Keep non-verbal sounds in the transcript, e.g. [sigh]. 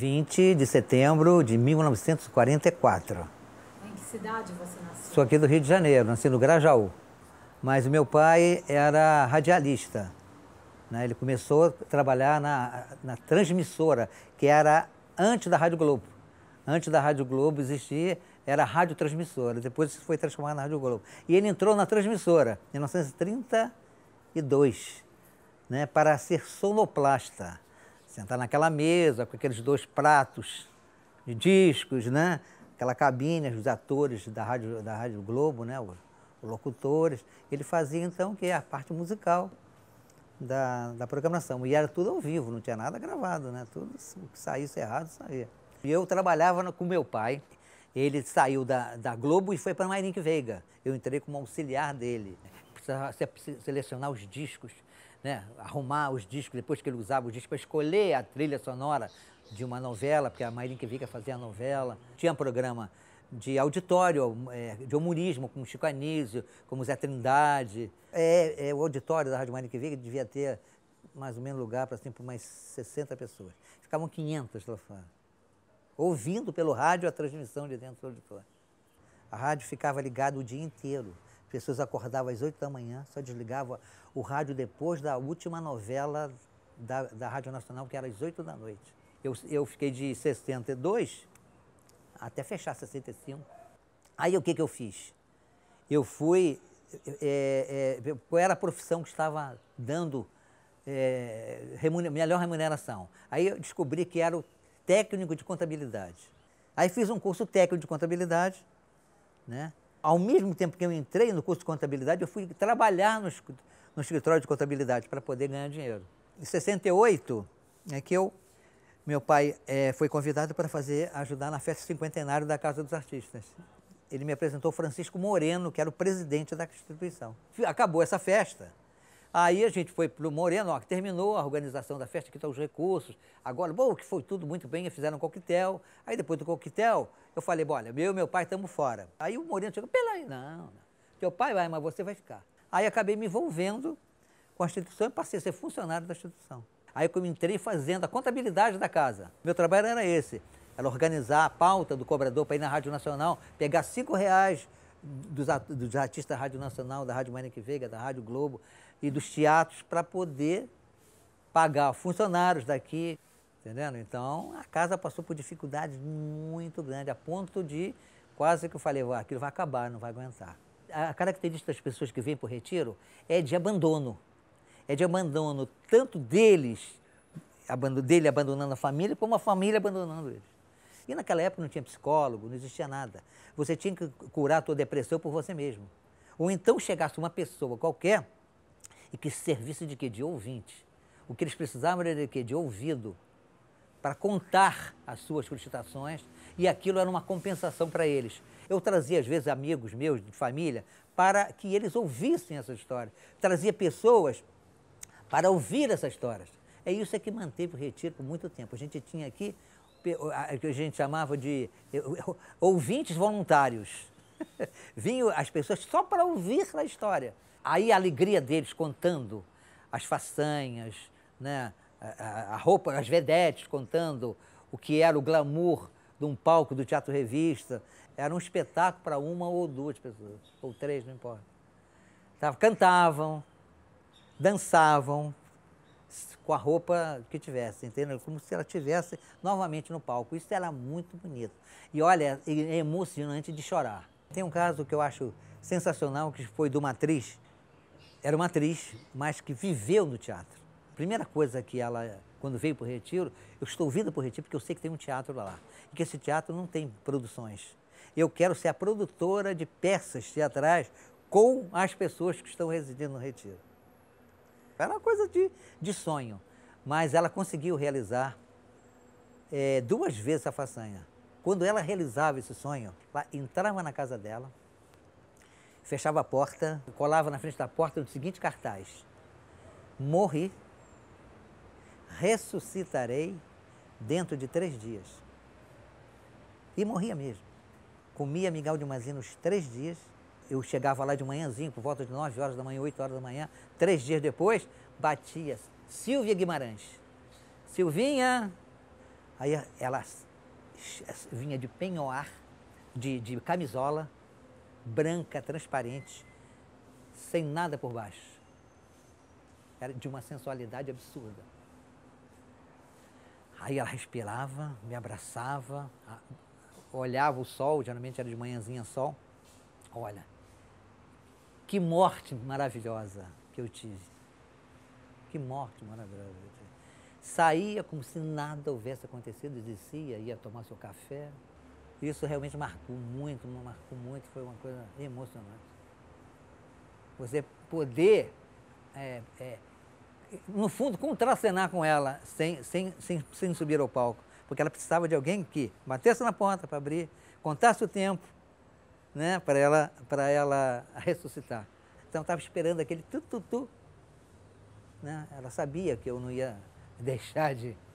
20 de setembro de 1944. Em que cidade você nasceu? Sou aqui do Rio de Janeiro, nasci no Grajaú. Mas o meu pai era radialista. Né? Ele começou a trabalhar na, na transmissora, que era antes da Rádio Globo. Antes da Rádio Globo existir, era radiotransmissora. Depois foi transformado na Rádio Globo. E ele entrou na transmissora, em 1932, né? para ser sonoplasta sentar naquela mesa com aqueles dois pratos de discos, né? Aquela cabine, os atores da Rádio, da Rádio Globo, né? Os, os locutores. Ele fazia então que a parte musical da, da programação. E era tudo ao vivo, não tinha nada gravado, né? Tudo o que saísse errado saía. E eu trabalhava com meu pai. Ele saiu da, da Globo e foi para Mairink Veiga. Eu entrei como auxiliar dele. Precisava selecionar os discos né, arrumar os discos, depois que ele usava os discos para escolher a trilha sonora de uma novela, porque a que Vika fazia a novela. Tinha um programa de auditório, é, de humorismo, com Chico Anísio, com Zé Trindade. É, é, o auditório da Rádio que Vika devia ter mais ou menos lugar para assim, pra 60 pessoas. Ficavam 500 lá fora, ouvindo pelo rádio a transmissão de dentro do auditório. A rádio ficava ligada o dia inteiro pessoas acordavam às 8 da manhã, só desligava o rádio depois da última novela da, da Rádio Nacional, que era às 8 da noite. Eu, eu fiquei de 62 até fechar 65. Aí o que, que eu fiz? Eu fui. É, é, qual era a profissão que estava dando é, remuner, melhor remuneração? Aí eu descobri que era o técnico de contabilidade. Aí fiz um curso técnico de contabilidade, né? ao mesmo tempo que eu entrei no curso de contabilidade, eu fui trabalhar no, no escritório de contabilidade para poder ganhar dinheiro. Em 68 é que eu, meu pai é, foi convidado para fazer ajudar na festa cinquentenária da Casa dos Artistas. Ele me apresentou Francisco Moreno, que era o presidente da instituição. Acabou essa festa. Aí a gente foi para o Moreno, ó, que terminou a organização da festa, que estão tá os recursos. Agora, bom, que foi tudo muito bem, fizeram um coquetel. Aí depois do coquetel, eu falei, olha, meu e meu pai estamos fora. Aí o Moreno chegou, peraí, não, não. Teu pai vai, mas você vai ficar. Aí acabei me envolvendo com a instituição e passei a ser funcionário da instituição. Aí eu entrei fazendo a contabilidade da casa. Meu trabalho era esse, era organizar a pauta do cobrador para ir na Rádio Nacional, pegar cinco reais dos, dos artistas da Rádio Nacional, da Rádio Manique Veiga, da Rádio Globo, e dos teatros para poder pagar funcionários daqui, entendendo? Então, a casa passou por dificuldades muito grandes, a ponto de quase que eu falei, aquilo vai acabar, não vai aguentar. A característica das pessoas que vêm para o retiro é de abandono. É de abandono tanto deles, dele abandonando a família, como a família abandonando eles. E naquela época não tinha psicólogo, não existia nada. Você tinha que curar a sua depressão por você mesmo. Ou então chegasse uma pessoa qualquer e que servisse de que De ouvinte. O que eles precisavam era de que De ouvido, para contar as suas solicitações, e aquilo era uma compensação para eles. Eu trazia, às vezes, amigos meus, de família, para que eles ouvissem essa história. Trazia pessoas para ouvir essas histórias. É isso é que manteve o retiro por muito tempo. A gente tinha aqui o que a gente chamava de ouvintes voluntários. [laughs] Vinham as pessoas só para ouvir a história. Aí a alegria deles contando as façanhas, né? a, roupa, as vedetes contando o que era o glamour de um palco do Teatro Revista. Era um espetáculo para uma ou duas pessoas, ou três, não importa. Cantavam, dançavam com a roupa que tivesse, entendeu? Como se ela tivesse novamente no palco. Isso era muito bonito. E olha, é emocionante de chorar. Tem um caso que eu acho sensacional, que foi de uma atriz era uma atriz, mas que viveu no teatro. Primeira coisa que ela, quando veio para o Retiro, eu estou vindo para o Retiro porque eu sei que tem um teatro lá. E que esse teatro não tem produções. Eu quero ser a produtora de peças teatrais com as pessoas que estão residindo no Retiro. Era uma coisa de, de sonho. Mas ela conseguiu realizar é, duas vezes a façanha. Quando ela realizava esse sonho, ela entrava na casa dela, fechava a porta, colava na frente da porta o seguinte cartaz: Morri, ressuscitarei dentro de três dias. E morria mesmo. Comia mingau de mazina nos três dias. Eu chegava lá de manhãzinho, por volta de 9 horas da manhã, 8 horas da manhã. Três dias depois, batia Silvia Guimarães. Silvinha! Aí ela vinha de penhoar, de, de camisola, branca, transparente, sem nada por baixo. Era de uma sensualidade absurda. Aí ela respirava, me abraçava, olhava o sol, geralmente era de manhãzinha sol. Olha, que morte maravilhosa que eu tive. Que morte maravilhosa eu tive. Saía como se nada houvesse acontecido, descia, ia tomar seu café, isso realmente marcou muito, marcou muito, foi uma coisa emocionante. Você poder, é, é, no fundo, contracenar com ela sem, sem, sem, sem subir ao palco, porque ela precisava de alguém que batesse na porta para abrir, contasse o tempo, né, para ela, para ela ressuscitar. Então estava esperando aquele tu, tu, tu. Né? Ela sabia que eu não ia [laughs] deixar de